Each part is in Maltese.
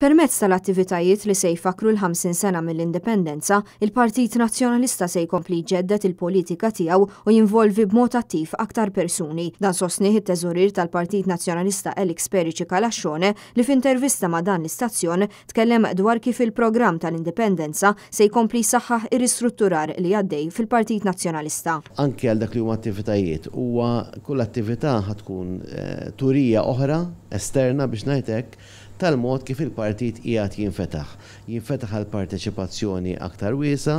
Permezz tal-attivitajiet li se jfakru l-50 sena mill-indipendenza, il-Partit Nazzjonalista se jkompli ġeddet il-politika tiegħu u jinvolvi b'mod attiv aktar persuni. Dan sostnih it-teżurir tal-Partit Nazzjonalista Elix Perici Kalaxxone li f'intervista ma' dan l-istazzjon tkellem dwar kif il-programm tal-indipendenza se jkompli saħħaħ ir istrutturar li għaddej fil-Partit Nazzjonalista. Anke għal dak li huma attivitajiet huwa kull attività ħatkun eh, turija oħra esterna biex ngħidlek tal-mod kif il-partit jgħat jinfetaħ. Jinfetaħ għal parteċipazzjoni aktar wiesa,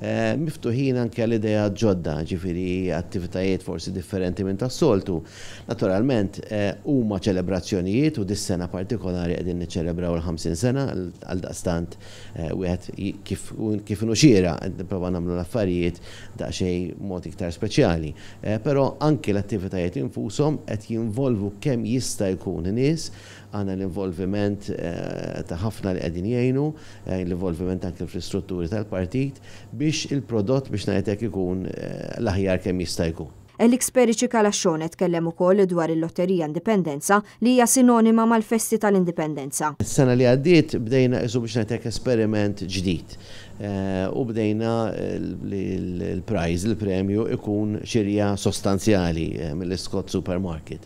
eh, miftuħin anke l-idea ġodda, ġifiri attivitajiet forsi differenti minn tas-soltu. Naturalment, eh, huma ċelebrazzjonijiet u dis-sena partikolari qegħdin niċċelebraw l-50 sena għal daqstant eh, wieħed kif nuxira prova nagħmlu l-affarijiet xej mod iktar speċjali. Però anke l-attivitajiet infushom qed jinvolvu kemm jista' jkun nies għana l-involviment involviment eh, ta' ħafna li qegħdin jgħinu, eh, l-involviment anke fl-istrutturi tal-partit biex il-prodott biex ngħidlek ikun eh, l-aħjar kemm jista' jkun. El-eksperiċi kalaxxone tkellem ukoll dwar il-Lotterija Indipendenza li hija sinonima mal-Festi tal-Indipendenza. sena li għaddiet bdejna isu biex ngħidlek esperiment ġdid u bdejna l-prize, l-premju ikun xirja sostanzjali mill-Scott Supermarket.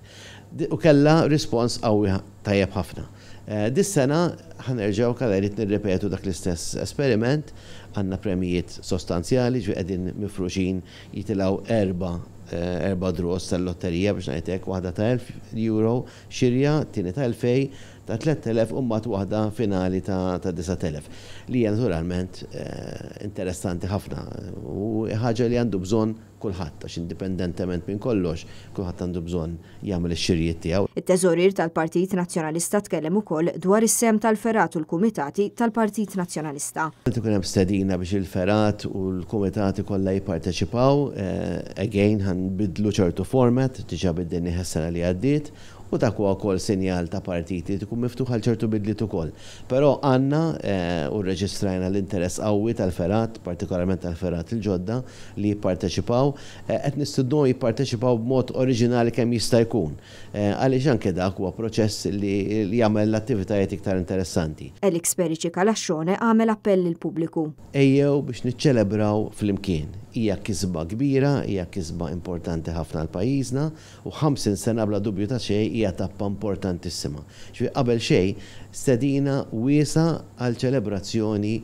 U kella rispons qawwi tajjeb ħafna. آه، دي السنة ħanerġaw kalla jrid nirrepetu dak l-istess esperiment għanna premijiet sostanzjali ġu għedin mifruxin jitilaw erba eh, erba dros tal-lotterija biex najtek waħda ta' 1000 euro xirja, tini ta' 2000, ta' 3000 ummat waħda finali ta' 9000. Li naturalment eh, interessanti ħafna u ħaġa li għandu bżon kulħadd għax indipendentement minn kollox, kulħadd għandu bżonn jagħmel ix-xirjiet tiegħu. it teżorir tal-Partit Nazzjonalista tkellem ukoll dwar is-sem tal-Federal il-Feratu l-Kumitati tal-Partit Nazjonalista. Tukun hemm stedina biex il-Ferat u l-Kumitati kollha jipparteċipaw, eh, again bidlu ċertu format, diġà bid-dinni li għaddit, u dak huwa wkoll sinjal ta' partiti tkun miftuħ għal ċertu bidliet ukoll. Però għandna eh, u rreġistrajna l-interess qawwi tal-ferat, partikolarment tal-ferat il-ġodda li jipparteċipaw, eh, qed nistudnu jipparteċipaw b'mod oriġinali kemm jista' jkun. Eh, għaliex anke dak huwa proċess li jagħmel l-attivitajiet iktar interessanti. Elix Periċi Kalaxxone għamel appell il-pubbliku. Ejjew biex niċċelebraw fl-imkien hija kisba kbira, hija kisba importanti ħafna l pajjiżna u 50 sena bla dubju ta' xej hija tappa importantissima. Ġifi qabel xej, stedina wiesa għal ċelebrazzjoni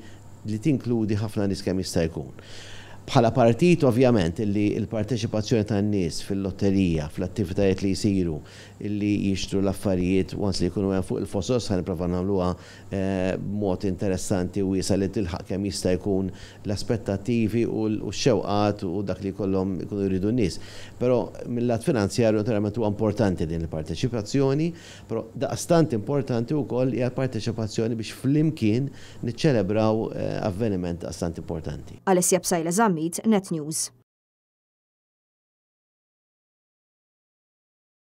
li tinkludi ħafna nis kemm jista' jkun bħala partit ovvjament illi il-parteċipazzjoni tan nies fil-lotterija, fl-attivitajiet li jisiru, illi jixtru l-affarijiet once li jkunu fuq il-fosos ħan prova nagħmluha eh, mod interessanti u jisa li tilħaq kemm jista' jkun l-aspettattivi u x-xewqat u dak li kollom ikunu jridu n-nies. Però mill-lat finanzjarju naturalment huwa importanti din il-parteċipazzjoni, però daqstant importanti wkoll hija l-parteċipazzjoni biex flimkien niċċelebraw eh, avveniment daqstant importanti. Alessia Psajla Meet NetNews.